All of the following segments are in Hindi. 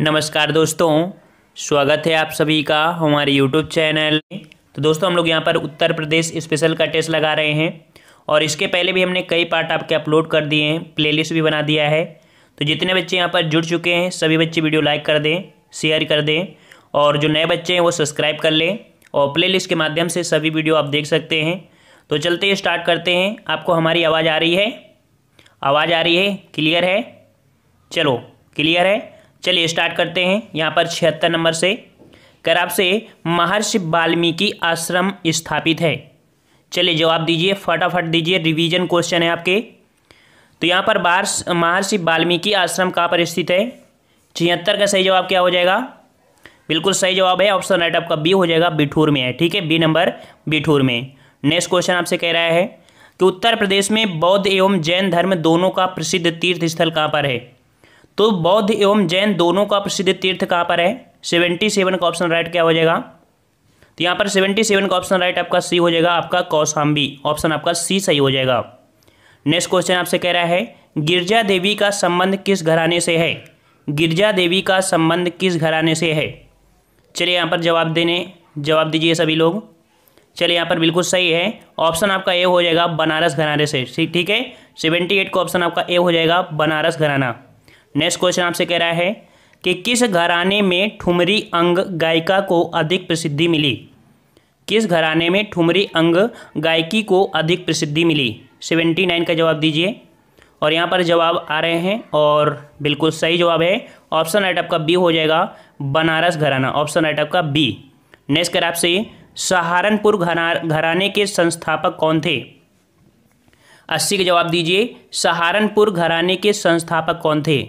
नमस्कार दोस्तों स्वागत है आप सभी का हमारे यूट्यूब चैनल में तो दोस्तों हम लोग यहाँ पर उत्तर प्रदेश स्पेशल का टेस्ट लगा रहे हैं और इसके पहले भी हमने कई पार्ट आपके अपलोड कर दिए हैं प्लेलिस्ट भी बना दिया है तो जितने बच्चे यहाँ पर जुड़ चुके हैं सभी बच्चे वीडियो लाइक कर दें शेयर कर दें और जो नए बच्चे हैं वो सब्सक्राइब कर लें और प्ले के माध्यम से सभी वीडियो आप देख सकते हैं तो चलते स्टार्ट करते हैं आपको हमारी आवाज़ आ रही है आवाज़ आ रही है क्लियर है चलो क्लियर है चलिए स्टार्ट करते हैं यहाँ पर छिहत्तर नंबर से कराप से महर्षि वाल्मीकि आश्रम स्थापित है चलिए जवाब दीजिए फटाफट दीजिए रिवीजन क्वेश्चन है आपके तो यहाँ पर बार्स महर्षि वाल्मीकि आश्रम कहाँ पर स्थित है छिहत्तर का सही जवाब क्या हो जाएगा बिल्कुल सही जवाब है ऑप्शन राइट आपका बी हो जाएगा बिठूर में है ठीक है बी नंबर बिठूर में नेक्स्ट क्वेश्चन आपसे कह रहा है कि उत्तर प्रदेश में बौद्ध एवं जैन धर्म दोनों का प्रसिद्ध तीर्थ स्थल कहाँ पर है तो बौद्ध एवं जैन दोनों का प्रसिद्ध तीर्थ कहाँ पर है सेवेंटी सेवन का ऑप्शन राइट क्या हो जाएगा तो यहाँ पर सेवेंटी सेवन का ऑप्शन राइट आपका सी हो जाएगा आपका कौशाम्बी ऑप्शन आपका सी सही हो जाएगा नेक्स्ट क्वेश्चन आपसे कह रहा है गिरजा देवी का संबंध किस घराने से है गिरजा देवी का संबंध किस घराने से है चलिए यहाँ पर जवाब देने जवाब दीजिए सभी लोग चलिए यहाँ पर बिल्कुल सही है ऑप्शन आपका ए हो जाएगा बनारस घराने से ठीक है सेवेंटी एट का ऑप्शन आपका ए हो जाएगा बनारस घराना नेक्स्ट क्वेश्चन आपसे कह रहा है कि किस घराने में ठुमरी अंग गायिका को अधिक प्रसिद्धि मिली किस घराने में ठुमरी अंग गायकी को अधिक प्रसिद्धि मिली सेवेंटी नाइन का जवाब दीजिए और यहाँ पर जवाब आ रहे हैं और बिल्कुल सही जवाब है ऑप्शन राइट आपका बी हो जाएगा बनारस घराना ऑप्शन राइट आपका बी नेक्स्ट कर आपसे सहारनपुर घरा घराने के संस्थापक कौन थे अस्सी का जवाब दीजिए सहारनपुर घराने के संस्थापक कौन थे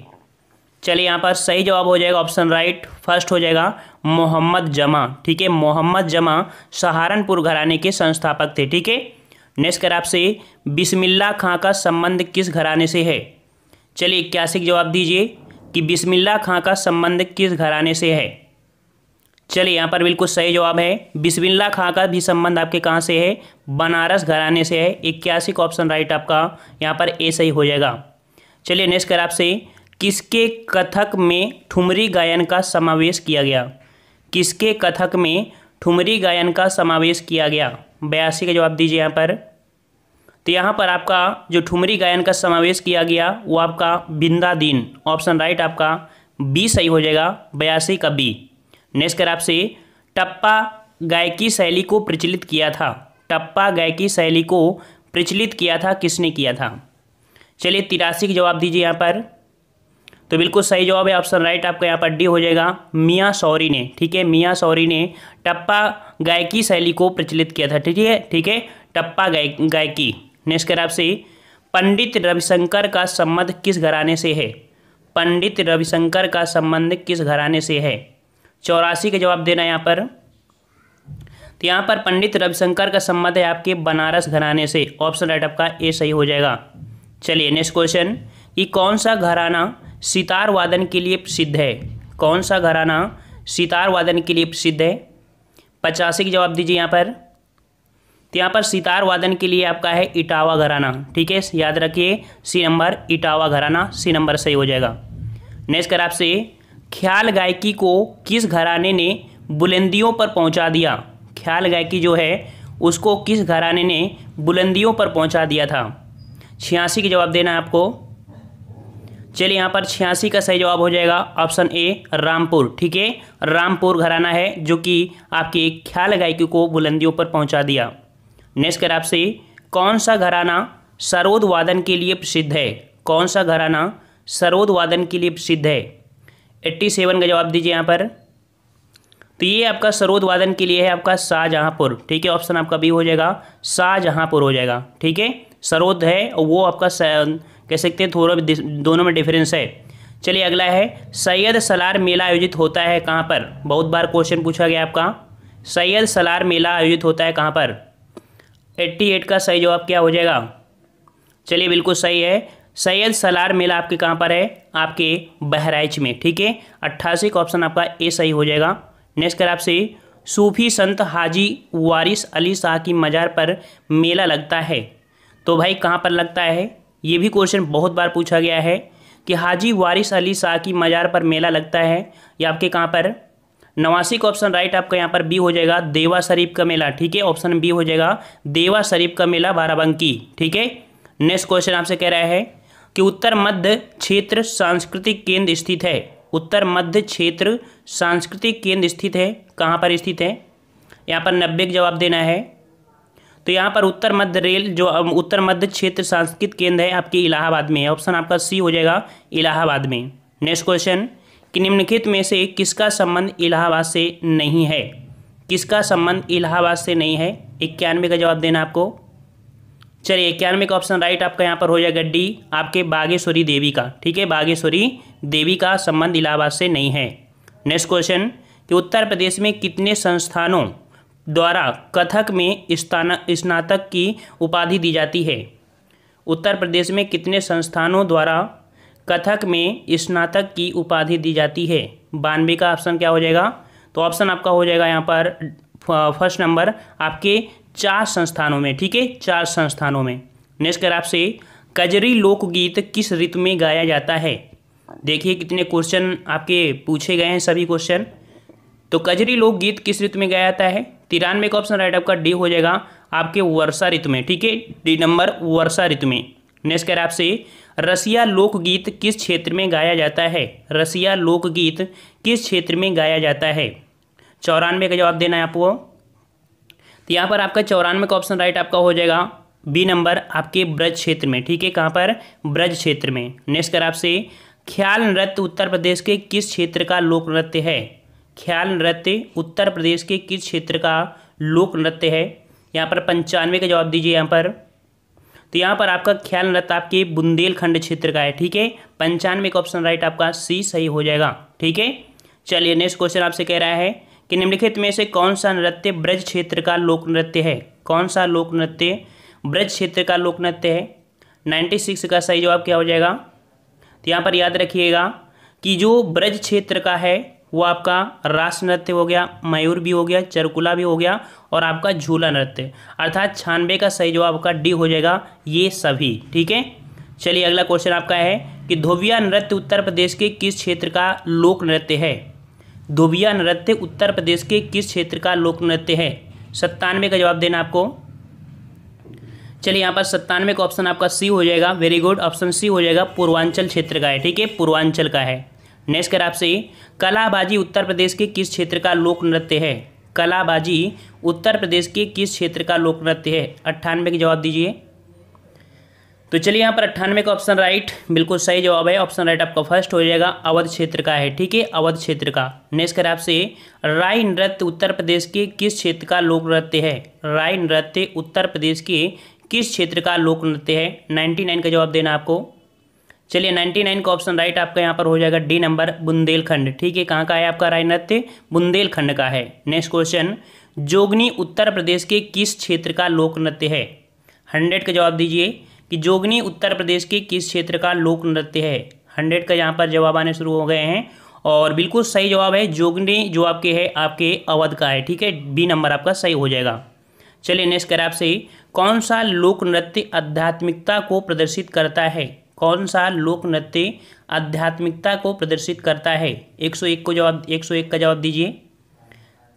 चलिए यहाँ पर सही जवाब हो जाएगा ऑप्शन राइट फर्स्ट हो जाएगा मोहम्मद जमा ठीक है मोहम्मद जमा सहारनपुर घराने के संस्थापक थे ठीक है नेक्स्ट कर आपसे बिस्मिल्ला खां का संबंध किस घराने से है चलिए इक्यासी जवाब दीजिए कि बिस्मिल्ला खां का संबंध किस घराने से है चलिए यहाँ पर बिल्कुल सही जवाब है बिस्मिल्ला खां का भी संबंध आपके कहाँ से है बनारस घराने से है इक्यासी का ऑप्शन राइट आपका यहाँ पर ए सही हो जाएगा चलिए नेक्स्ट कर आपसे किसके कथक में ठुमरी गायन का समावेश किया गया किसके कथक में ठुमरी गायन का समावेश किया गया बयासी का जवाब दीजिए यहाँ पर तो यहाँ पर आपका जो ठुमरी गायन का समावेश किया गया वो आपका बिंदा दिन ऑप्शन राइट आपका बी सही हो जाएगा बयासी का बी नेक्स्ट कर आपसे टप्पा गायकी शैली को प्रचलित किया था टप्पा गायकी शैली को प्रचलित किया था किसने किया था चलिए तिरासी का जवाब दीजिए यहाँ पर तो बिल्कुल सही जवाब है ऑप्शन राइट आपका यहाँ पर डी हो जाएगा मियाँ सौरी ने ठीक है मियाँ सौरी ने टप्पा गायकी शैली को प्रचलित किया था ठीक है ठीक है टप्पा गाय गायकी नेक्स्ट कर आपसे पंडित रविशंकर का संबंध किस घराने से है पंडित रविशंकर का संबंध किस घराने से है चौरासी का जवाब देना यहाँ पर तो यहाँ पर पंडित रविशंकर का संबंध है आपके बनारस घराने से ऑप्शन राइट आपका ए सही हो जाएगा चलिए नेक्स्ट क्वेश्चन ये कौन सा घराना सितार वादन के लिए प्रसिद्ध है कौन सा घराना सितार वादन के लिए प्रसिद्ध है पचासी जवाब दीजिए यहाँ पर तो यहाँ पर सितार वादन के लिए आपका है इटावा घराना ठीक है याद रखिए सी नंबर इटावा घराना सी नंबर सही हो जाएगा नेक्स्ट कर आपसे ख्याल गायकी को किस घराने ने बुलंदियों पर पहुंचा दिया ख्याल गायकी जो है उसको किस घराने ने बुलंदियों पर पहुंचा दिया था छियासी के जवाब देना है आपको चलिए यहाँ पर छियासी का सही जवाब हो जाएगा ऑप्शन ए रामपुर ठीक है रामपुर घराना है जो कि आपके ख्याल गायकी को बुलंदियों पर पहुँचा दिया नेक्स्ट कर आपसे कौन सा घराना सरोद वादन के लिए प्रसिद्ध है कौन सा घराना सरोद वादन के लिए प्रसिद्ध है एट्टी सेवन का जवाब दीजिए यहाँ पर तो ये आपका सरोद वादन के लिए है आपका शाहजहाँपुर ठीक है ऑप्शन आपका बी हो जाएगा शाहजहाँपुर हो जाएगा ठीक है सरोद है वो आपका कह सकते हैं थोड़ा दोनों में डिफरेंस है चलिए अगला है सैयद सलार मेला आयोजित होता है कहाँ पर बहुत बार क्वेश्चन पूछा गया आपका सैयद सलार मेला आयोजित होता है कहाँ पर 88 का सही जवाब क्या हो जाएगा चलिए बिल्कुल सही है सैयद सलार मेला आपके कहाँ पर है आपके बहराइच में ठीक है अट्ठासी का ऑप्शन आपका ए सही हो जाएगा नेक्स्ट कर आपसे सूफी संत हाजी वारिस अली शाह की मज़ार पर मेला लगता है तो भाई कहाँ पर लगता है ये भी क्वेश्चन बहुत बार पूछा गया है कि हाजी वारिस अली शाह की मज़ार पर मेला लगता है या आपके कहाँ पर नवासी का ऑप्शन राइट आपका यहाँ पर बी हो जाएगा देवा शरीफ का मेला ठीक है ऑप्शन बी हो जाएगा देवा शरीफ का मेला बाराबंकी ठीक है नेक्स्ट क्वेश्चन आपसे कह रहा है कि उत्तर मध्य क्षेत्र सांस्कृतिक केंद्र स्थित है उत्तर मध्य क्षेत्र सांस्कृतिक केंद्र स्थित है कहाँ पर स्थित है यहाँ पर नब्बे का जवाब देना है तो यहाँ पर उत्तर मध्य रेल जो उत्तर मध्य क्षेत्र सांस्कृतिक केंद्र है आपके इलाहाबाद में है ऑप्शन आपका सी हो जाएगा इलाहाबाद में नेक्स्ट क्वेश्चन कि निम्नलिखित में से किसका संबंध इलाहाबाद से नहीं है किसका संबंध इलाहाबाद से नहीं है इक्यानवे का जवाब देना आपको चलिए इक्यानवे का ऑप्शन राइट आपका यहाँ पर हो जाएगा डी आपके बागेश्वरी देवी का ठीक है बागेश्वरी देवी का संबंध इलाहाबाद से नहीं है नेक्स्ट क्वेश्चन कि उत्तर प्रदेश में कितने संस्थानों द्वारा कथक में स्नातक की उपाधि दी जाती है उत्तर प्रदेश में कितने संस्थानों द्वारा कथक में स्नातक की उपाधि दी जाती है बानवे का ऑप्शन क्या हो जाएगा तो ऑप्शन आपका हो जाएगा यहाँ पर फर्स्ट नंबर आपके चार संस्थानों में ठीक है चार संस्थानों में नेक्स्ट कर आपसे कजरी लोकगीत किस ऋतु में गाया जाता है देखिए कितने क्वेश्चन आपके पूछे गए हैं सभी क्वेश्चन तो कजरी लोकगीत किस ऋतु में गाया जाता है तिरानवे का ऑप्शन राइट आपका डी हो जाएगा आपके वर्षा ऋतु में ठीक है डी नंबर वर्षा ऋतु में नेक्स्ट कह रहा आपसे रसिया लोकगीत किस क्षेत्र में गाया जाता है रसिया लोकगीत किस क्षेत्र में गाया जाता है चौरानवे का जवाब देना है आपको तो यहाँ पर आपका चौरानवे का ऑप्शन राइट आपका हो जाएगा बी नंबर आपके ब्रज क्षेत्र में ठीक है कहाँ पर ब्रज क्षेत्र में नेक्स्ट कर आपसे ख्याल नृत्य उत्तर प्रदेश के किस क्षेत्र का लोक नृत्य है ख्याल नृत्य उत्तर प्रदेश के किस क्षेत्र का लोक नृत्य है यहाँ पर पंचानवे का जवाब दीजिए यहाँ पर तो यहाँ पर आपका ख्याल नृत्य आपके बुंदेलखंड क्षेत्र का है ठीक है पंचानवे का ऑप्शन राइट आपका सी सही हो जाएगा ठीक है चलिए नेक्स्ट क्वेश्चन आपसे कह रहा है कि निम्नलिखित में से कौन सा नृत्य ब्रज क्षेत्र का लोक नृत्य है कौन सा लोक नृत्य ब्रज क्षेत्र का लोक नृत्य है नाइन्टी सिक्स का सही जवाब क्या हो जाएगा तो यहाँ पर याद रखिएगा कि जो ब्रज क्षेत्र का है वो आपका रास नृत्य हो गया मयूर भी हो गया चरकुला भी हो गया और आपका झूला नृत्य अर्थात छानबे का सही जवाब आपका डी हो जाएगा ये सभी ठीक है चलिए अगला क्वेश्चन आपका है कि धोबिया नृत्य उत्तर प्रदेश के किस क्षेत्र का लोक नृत्य है धोबिया नृत्य उत्तर प्रदेश के किस क्षेत्र का लोक नृत्य है सत्तानवे का जवाब देना आपको चलिए यहाँ पर सत्तानवे का ऑप्शन आपका सी हो जाएगा वेरी गुड ऑप्शन सी हो जाएगा पूर्वांचल क्षेत्र का है ठीक है पूर्वांचल का है नेक्स्ट कर आपसे कलाबाजी उत्तर प्रदेश के किस क्षेत्र का लोक नृत्य है कलाबाजी उत्तर प्रदेश के किस क्षेत्र का लोक नृत्य है अट्ठानवे के जवाब दीजिए तो चलिए यहाँ पर अट्ठानवे का ऑप्शन राइट बिल्कुल सही जवाब है ऑप्शन राइट आपका फर्स्ट हो जाएगा अवध क्षेत्र का है ठीक है अवध क्षेत्र का नेक्स्ट कर आपसे राय नृत्य उत्तर प्रदेश के किस क्षेत्र का लोक नृत्य है राय नृत्य उत्तर प्रदेश के किस क्षेत्र का लोक नृत्य है नाइन्टी नाइन का जवाब देना आपको चलिए 99 का ऑप्शन राइट आपका यहाँ पर हो जाएगा डी नंबर बुंदेलखंड ठीक है कहाँ का है आपका राय नृत्य बुंदेलखंड का है नेक्स्ट क्वेश्चन जोगनी उत्तर प्रदेश के किस क्षेत्र का लोक नृत्य है हंड्रेड का जवाब दीजिए कि जोगनी उत्तर प्रदेश के किस क्षेत्र का लोक नृत्य है हंड्रेड का यहाँ पर जवाब आने शुरू हो गए हैं और बिल्कुल सही जवाब है जोगनी जो आपके है आपके अवध का है ठीक है बी नंबर आपका सही हो जाएगा चलिए नेक्स्ट कर आपसे कौन सा लोक नृत्य आध्यात्मिकता को प्रदर्शित करता है कौन सा लोक नृत्य आध्यात्मिकता को प्रदर्शित करता है 101 को जवाब 101 का जवाब दीजिए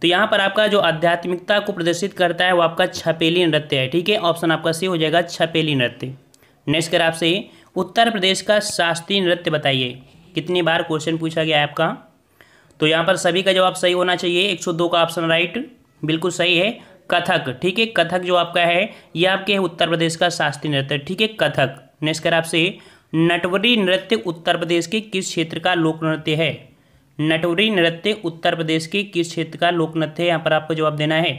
तो यहाँ पर आपका जो आध्यात्मिकता को प्रदर्शित करता है वो आपका छपेली नृत्य है ठीक है ऑप्शन आपका सी हो जाएगा छपेली नृत्य नेक्स्ट कर आपसे उत्तर प्रदेश का शास्त्रीय नृत्य बताइए कितनी बार क्वेश्चन पूछा गया है आपका तो यहाँ पर सभी का जवाब सही होना चाहिए 102 का ऑप्शन राइट बिल्कुल सही है कथक ठीक है कथक जो आपका है ये आपके है उत्तर प्रदेश का शास्त्रीय नृत्य ठीक है कथक नेक्स्ट कर आपसे नटवरी नृत्य उत्तर प्रदेश के किस क्षेत्र का लोक नृत्य है नटवरी नृत्य उत्तर प्रदेश के किस क्षेत्र का लोक नृत्य है यहाँ पर आपको जवाब देना है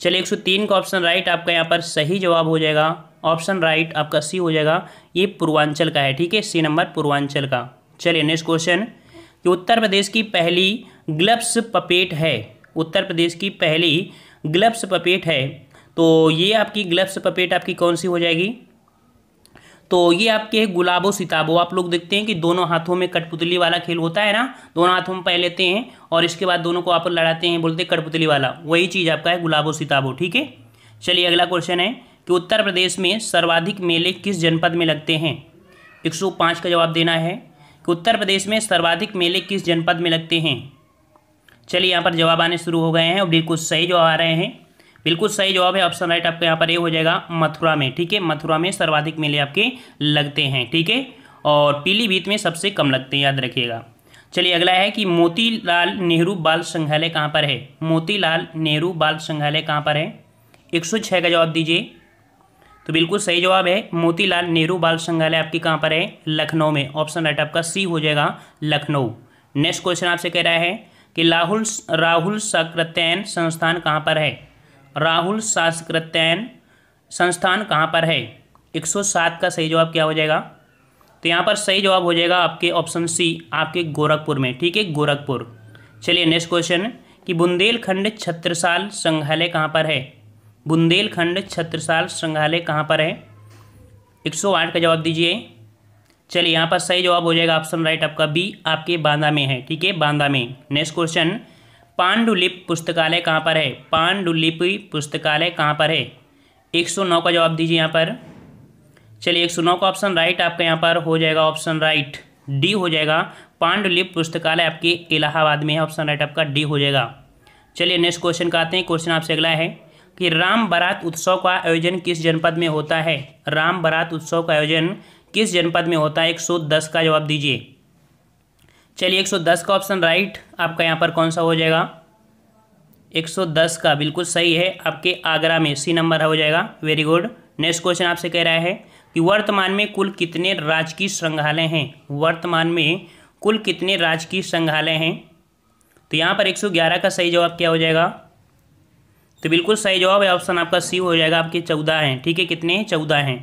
चलिए 103 का ऑप्शन राइट आपका यहाँ पर सही जवाब हो जाएगा ऑप्शन राइट आपका सी हो जाएगा ये पूर्वांचल का है ठीक है सी नंबर पूर्वांचल का चलिए नेक्स्ट क्वेश्चन कि उत्तर प्रदेश की पहली ग्लब्स पपेट है उत्तर प्रदेश की पहली ग्लब्स पपेट है तो ये आपकी ग्लब्स पपेट आपकी कौन सी हो जाएगी तो ये आपके है गुलाबो सिताबो आप लोग देखते हैं कि दोनों हाथों में कठपुतली वाला खेल होता है ना दोनों हाथों में पह लेते हैं और इसके बाद दोनों को आप लड़ाते हैं बोलते हैं कठपुतली वाला वही चीज़ आपका है गुलाबो सिताबो ठीक है चलिए अगला क्वेश्चन है कि उत्तर प्रदेश में सर्वाधिक मेले किस जनपद में लगते हैं एक का जवाब देना है कि उत्तर प्रदेश में सर्वाधिक मेले किस जनपद में लगते हैं चलिए यहाँ पर जवाब आने शुरू हो गए हैं और बिल्कुल सही जवाब आ रहे हैं बिल्कुल सही जवाब है ऑप्शन राइट आपका यहाँ पर ए हो जाएगा मथुरा में ठीक है मथुरा में सर्वाधिक मेले आपके लगते हैं ठीक है और पीलीभीत में सबसे कम लगते हैं याद रखिएगा चलिए अगला है कि मोतीलाल नेहरू बाल संग्रहालय कहाँ पर है मोतीलाल नेहरू बाल संग्रहालय कहाँ पर है एक सौ छः का जवाब दीजिए तो बिल्कुल सही जवाब है मोतीलाल नेहरू बाल संग्रहालय आपके कहाँ पर है लखनऊ में ऑप्शन राइट आपका सी हो जाएगा लखनऊ नेक्स्ट क्वेश्चन आपसे कह रहा है कि राहुल राहुल सक्रत्यन संस्थान कहाँ पर है राहुल सांस्कृत्यायन संस्थान कहाँ पर है 107 का सही जवाब क्या हो जाएगा तो यहाँ पर सही जवाब हो जाएगा आपके ऑप्शन सी आपके गोरखपुर में ठीक है गोरखपुर चलिए नेक्स्ट क्वेश्चन कि बुंदेलखंड छत्रसाल संग्रहालय कहाँ पर है बुंदेलखंड छत्रसाल संग्रहालय कहाँ पर है 108 का जवाब दीजिए चलिए यहाँ पर सही जवाब हो जाएगा ऑप्शन राइट आपका बी आपके बांदा में है ठीक है बांदा में नेक्स्ट क्वेश्चन पांडुलिप पुस्तकालय कहाँ पर है पांडुलिपि पुस्तकालय कहाँ पर है 109 का जवाब दीजिए यहाँ पर चलिए 109 का ऑप्शन राइट आपका यहाँ पर हो जाएगा ऑप्शन राइट डी हो जाएगा पांडुलिप पुस्तकालय आपके इलाहाबाद में है ऑप्शन राइट आपका डी हो जाएगा चलिए नेक्स्ट क्वेश्चन का आते हैं क्वेश्चन आपसे अगला है कि राम बारात उत्सव का आयोजन किस जनपद में होता है राम बारात उत्सव का आयोजन किस जनपद में होता है दस का जवाब दीजिए चलिए 110 का ऑप्शन राइट आपका यहाँ पर कौन सा हो जाएगा 110 का बिल्कुल सही है आपके आगरा में सी नंबर हो जाएगा वेरी गुड नेक्स्ट क्वेश्चन आपसे कह रहा है कि वर्तमान में कुल कितने राजकीय संग्रहालय हैं वर्तमान में कुल कितने राजकीय संग्रहालय हैं तो यहाँ पर 111 का सही जवाब क्या हो जाएगा तो बिल्कुल सही जवाब है ऑप्शन आपका सी हो जाएगा आपके चौदह हैं ठीक है कितने चौदह हैं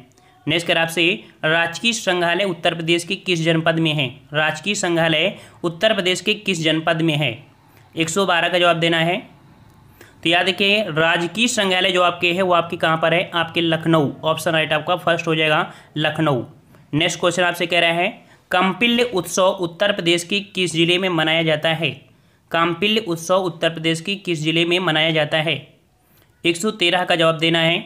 नेक्स्ट कर आपसे राजकीय संग्रहालय उत्तर प्रदेश के किस जनपद में है राजकीय संग्रहालय उत्तर प्रदेश के किस जनपद में है 112 का जवाब देना है तो याद देखिए राजकीय संग्रहालय जो आपके है वो आपके कहाँ पर है आपके लखनऊ ऑप्शन राइट आपका फर्स्ट हो जाएगा लखनऊ नेक्स्ट क्वेश्चन आपसे कह रहा है काम्पिल्य उत्सव उत्तर प्रदेश के किस जिले में मनाया जाता है काम्पिल्य उत्सव उत्तर प्रदेश के किस जिले में मनाया जाता है 113 का जवाब देना है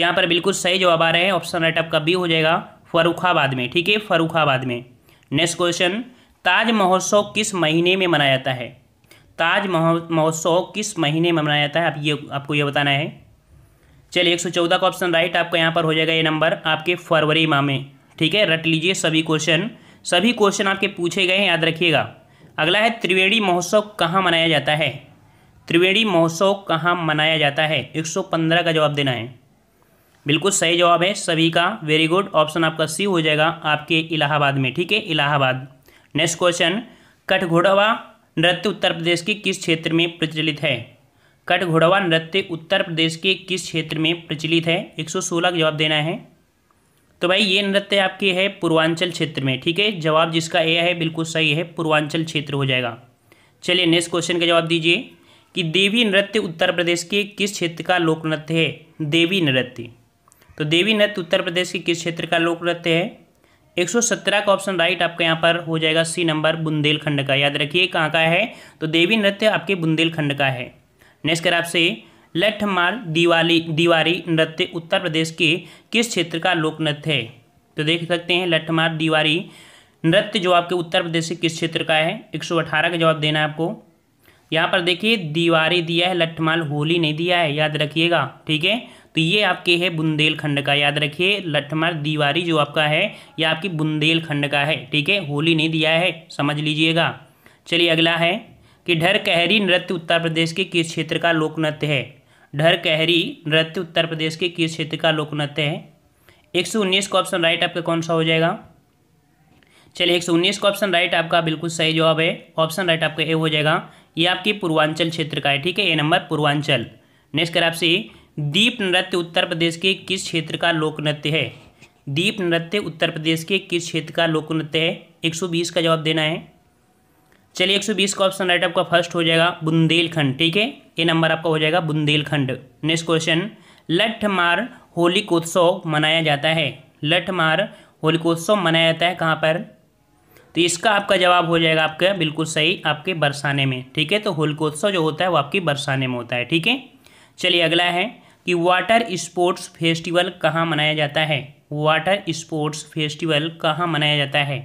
यहाँ पर बिल्कुल सही जवाब आ रहे हैं ऑप्शन राइट आपका बी हो जाएगा फरुखाबाद में ठीक है फरुखाबाद में नेक्स्ट क्वेश्चन ताज महोत्सव किस महीने में मनाया जाता है ताज महोत्सव किस महीने में मनाया जाता है आप ये आपको ये बताना है चलिए एक सौ चौदह का ऑप्शन राइट आपका यहाँ पर हो जाएगा ये नंबर आपके फरवरी माह में ठीक है रट लीजिए सभी क्वेश्चन सभी क्वेश्चन आपके पूछे गए हैं याद रखिएगा अगला है त्रिवेणी महोत्सव कहाँ मनाया जाता है त्रिवेणी महोत्सव कहाँ मनाया जाता है पंद्रह का जवाब देना है बिल्कुल सही जवाब है सभी का वेरी गुड ऑप्शन आपका सी हो जाएगा आपके इलाहाबाद में ठीक है इलाहाबाद नेक्स्ट क्वेश्चन कठघोड़वा नृत्य उत्तर प्रदेश के किस क्षेत्र में प्रचलित है कठघोड़वा नृत्य उत्तर प्रदेश के किस क्षेत्र में प्रचलित है 116 का जवाब देना है तो भाई ये नृत्य आपके है पूर्वांचल क्षेत्र में ठीक है जवाब जिसका ए है बिल्कुल सही है पूर्वांचल क्षेत्र हो जाएगा चलिए नेक्स्ट क्वेश्चन का जवाब दीजिए कि देवी नृत्य उत्तर प्रदेश के किस क्षेत्र का लोक नृत्य है देवी नृत्य तो देवी नृत्य उत्तर प्रदेश के किस क्षेत्र का लोक नृत्य है 117 का ऑप्शन राइट आपका यहाँ पर हो जाएगा सी नंबर बुंदेलखंड का याद रखिए कहाँ का है तो देवी नृत्य आपके बुंदेलखंड का है नेक्स्ट कर आपसे लठमार दिवाली दीवारी नृत्य उत्तर प्रदेश के किस क्षेत्र का लोक नृत्य है तो देख सकते हैं लठमार दीवारी नृत्य जो आपके उत्तर प्रदेश के किस क्षेत्र का है 118 का जवाब देना है आपको यहाँ पर देखिए दीवारी दिया है लठमाल होली नहीं दिया है याद रखिएगा ठीक है तो ये आपके है बुंदेलखंड का याद रखिए लठमार दीवारी जो आपका है ये आपकी बुंदेलखंड का है ठीक है होली नहीं दिया है समझ लीजिएगा चलिए अगला है कि ढर कहरी नृत्य उत्तर प्रदेश के किस क्षेत्र का लोक नृत्य है ढर कहरी नृत्य उत्तर प्रदेश के किस क्षेत्र का लोक नृत्य है एक सौ उन्नीस का ऑप्शन राइट आपका कौन सा हो जाएगा चलिए एक सौ उन्नीस का ऑप्शन राइट आपका बिल्कुल सही जवाब है ऑप्शन राइट आपका ए हो जाएगा ये आपकी पूर्वांचल क्षेत्र का है ठीक है ए नंबर पूर्वांचल नेक्स्ट कर आपसे दीप नृत्य उत्तर प्रदेश के किस क्षेत्र का लोक नृत्य है दीप नृत्य उत्तर प्रदेश के किस क्षेत्र का लोक नृत्य है 120 का जवाब देना है चलिए 120 का ऑप्शन राइट आपका फर्स्ट हो जाएगा बुंदेलखंड ठीक है ये नंबर आपका हो जाएगा बुंदेलखंड नेक्स्ट क्वेश्चन लठमार होलिकोत्सव मनाया जाता है लठ मार होलिकोत्सव मनाया जाता है कहाँ पर तो इसका आपका जवाब हो जाएगा आपका बिल्कुल सही आपके बरसाने में ठीक है तो होलिकोत्सव जो होता है वो आपकी बरसाने में होता है ठीक है चलिए अगला है कि वाटर स्पोर्ट्स फेस्टिवल कहाँ मनाया जाता है वाटर स्पोर्ट्स फेस्टिवल कहाँ मनाया जाता है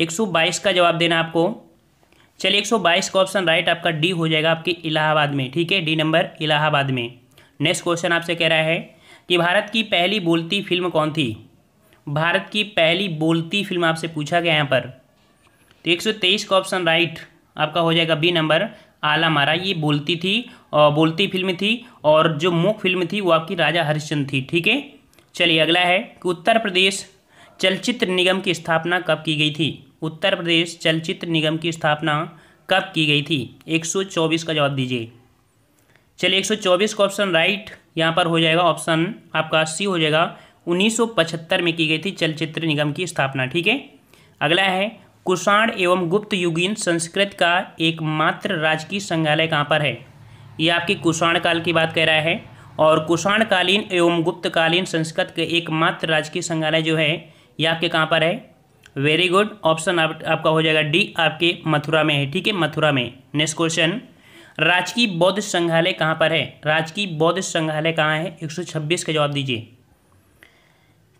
122 का जवाब देना आपको चलिए 122 का ऑप्शन राइट आपका डी हो जाएगा आपके इलाहाबाद में ठीक है डी नंबर इलाहाबाद में नेक्स्ट क्वेश्चन आपसे कह रहा है कि भारत की पहली बोलती फिल्म कौन थी भारत की पहली बोलती फिल्म आपसे पूछा गया यहाँ पर तो एक का ऑप्शन राइट आपका हो जाएगा बी नंबर आला मारा ये बोलती थी बोलती फिल्म थी और जो मुख्य फिल्म थी वो आपकी राजा हरिश्चंद थी ठीक है चलिए अगला है कि उत्तर प्रदेश चलचित्र निगम की स्थापना कब की गई थी उत्तर प्रदेश चलचित्र निगम की स्थापना कब की गई थी 124 का जवाब दीजिए चलिए 124 का ऑप्शन राइट यहाँ पर हो जाएगा ऑप्शन आपका सी हो जाएगा 1975 में की गई थी चलचित्र निगम की स्थापना ठीक है अगला है कुषाण एवं गुप्त युगीन संस्कृत का एकमात्र राजकीय संग्रहालय कहाँ पर है ये आपकी कुषाण काल की बात कह रहा है और कुषाणकालीन एवं गुप्तकालीन संस्कृत के एकमात्र राजकीय संग्रहालय जो है ये आपके कहाँ पर है वेरी गुड ऑप्शन आप, आपका हो जाएगा डी आपके मथुरा में है ठीक है मथुरा में नेक्स्ट क्वेश्चन राजकीय बौद्ध संग्रहालय कहाँ पर है राजकीय बौद्ध संग्रहालय कहाँ है छब्बीस का जवाब दीजिए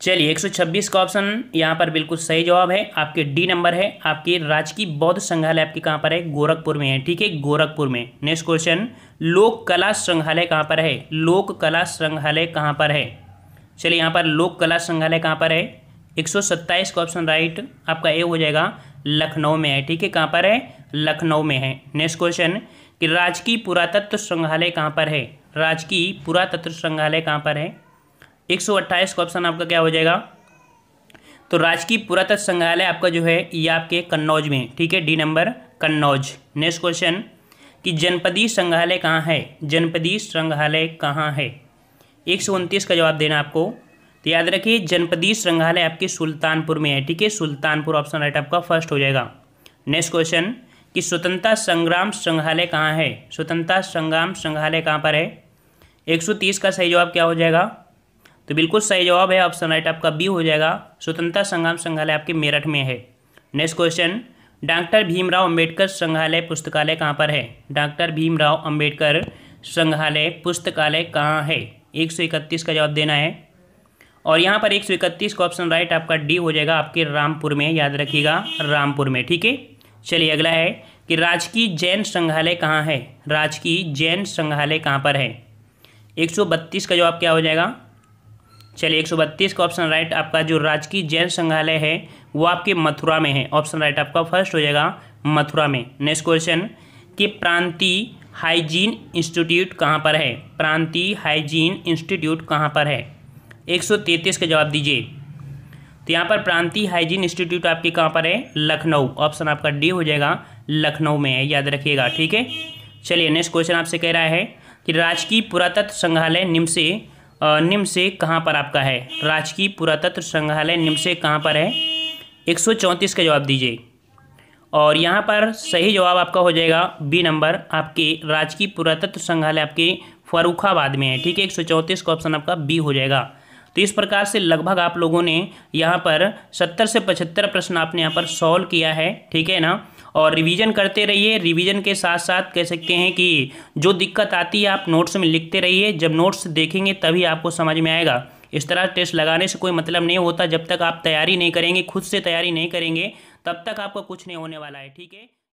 चलिए 126 का ऑप्शन यहाँ पर बिल्कुल सही जवाब है आपके डी नंबर है आपके राजकीय बौद्ध संग्रहालय आपके कहाँ पर है गोरखपुर में है ठीक है गोरखपुर में नेक्स्ट क्वेश्चन लोक कला संग्रहालय कहाँ पर है लोक कला संग्रहालय कहाँ पर है चलिए यहाँ पर लोक कला संग्रहालय कहाँ पर है 127 का ऑप्शन राइट आपका ए हो जाएगा लखनऊ में है ठीक है कहाँ पर है लखनऊ में है नेक्स्ट क्वेश्चन कि राजकीय पुरातत्व संग्रहालय कहाँ पर है राजकीय पुरातत्व संग्रहालय कहाँ पर है एक का ऑप्शन आपका क्या हो जाएगा तो राजकीय पुरातत्व संग्रहालय आपका जो है ये आपके कन्नौज में ठीक है D number Kannauj next question कि जनपदी संग्रहालय कहाँ है जनपदी संग्रहालय कहाँ है एक सौ उनतीस का जवाब देना आपको तो याद रखिए जनपदी संग्रहालय आपके सुल्तानपुर में है ठीक है सुल्तानपुर ऑप्शन राइट आपका फर्स्ट हो जाएगा नेक्स्ट क्वेश्चन कि स्वतंत्रता संग्राम संग्रहालय कहाँ है स्वतंत्रता संग्राम संग्रहालय कहाँ पर है 130 का सही जवाब क्या हो जाएगा तो बिल्कुल सही जवाब है ऑप्शन राइट आपका बी हो जाएगा स्वतंत्रता संग्राम संग्रहालय आपके मेरठ में है next question doctor Bhimrao Ambedkar संग्रहालय पुस्तकालय कहाँ पर है डॉक्टर भीमराव अंबेडकर संग्रहालय पुस्तकालय कहाँ है एक सौ इकतीस का जवाब देना है और यहाँ पर एक सौ इकतीस का ऑप्शन राइट आपका डी हो जाएगा आपके रामपुर में याद रखिएगा रामपुर में ठीक है चलिए अगला है कि राजकीय जैन संग्रहालय कहाँ है राजकीय जैन संग्रहालय कहाँ पर है एक सौ बत्तीस का जवाब क्या हो जाएगा चलिए एक सौ बत्तीस का ऑप्शन राइट आपका जो राजकीय जैन संग्रहालय है वो आपके मथुरा में है ऑप्शन राइट आपका फर्स्ट हो जाएगा मथुरा में नेक्स्ट क्वेश्चन कि प्रांतीय हाइजीन इंस्टीट्यूट कहाँ पर है प्रांतीय हाइजीन इंस्टीट्यूट कहाँ पर है एक सौ का जवाब दीजिए तो यहाँ पर प्रांतीय हाइजीन इंस्टीट्यूट आपके कहाँ पर है लखनऊ ऑप्शन आपका डी हो जाएगा लखनऊ में है याद रखिएगा ठीक है चलिए नेक्स्ट क्वेश्चन आपसे कह रहा है कि राजकीय पुरातत्व संग्रहालय निम्से निम्से कहाँ पर आपका है राजकीय पुरातत्व संग्रहालय निम्न से कहाँ पर है एक सौ चौंतीस का जवाब दीजिए और यहाँ पर सही जवाब आपका हो जाएगा बी नंबर आपके राजकीय पुरातत्व संग्रहालय आपके फरुखाबाद में है ठीक है एक सौ चौंतीस का ऑप्शन आपका बी हो जाएगा तो इस प्रकार से लगभग आप लोगों ने यहाँ पर सत्तर से पचहत्तर प्रश्न आपने यहाँ पर सॉल्व किया है ठीक है ना और रिवीजन करते रहिए रिवीजन के साथ साथ कह सकते हैं कि जो दिक्कत आती है आप नोट्स में लिखते रहिए जब नोट्स देखेंगे तभी आपको समझ में आएगा इस तरह टेस्ट लगाने से कोई मतलब नहीं होता जब तक आप तैयारी नहीं करेंगे खुद से तैयारी नहीं करेंगे तब तक आपका कुछ नहीं होने वाला है ठीक है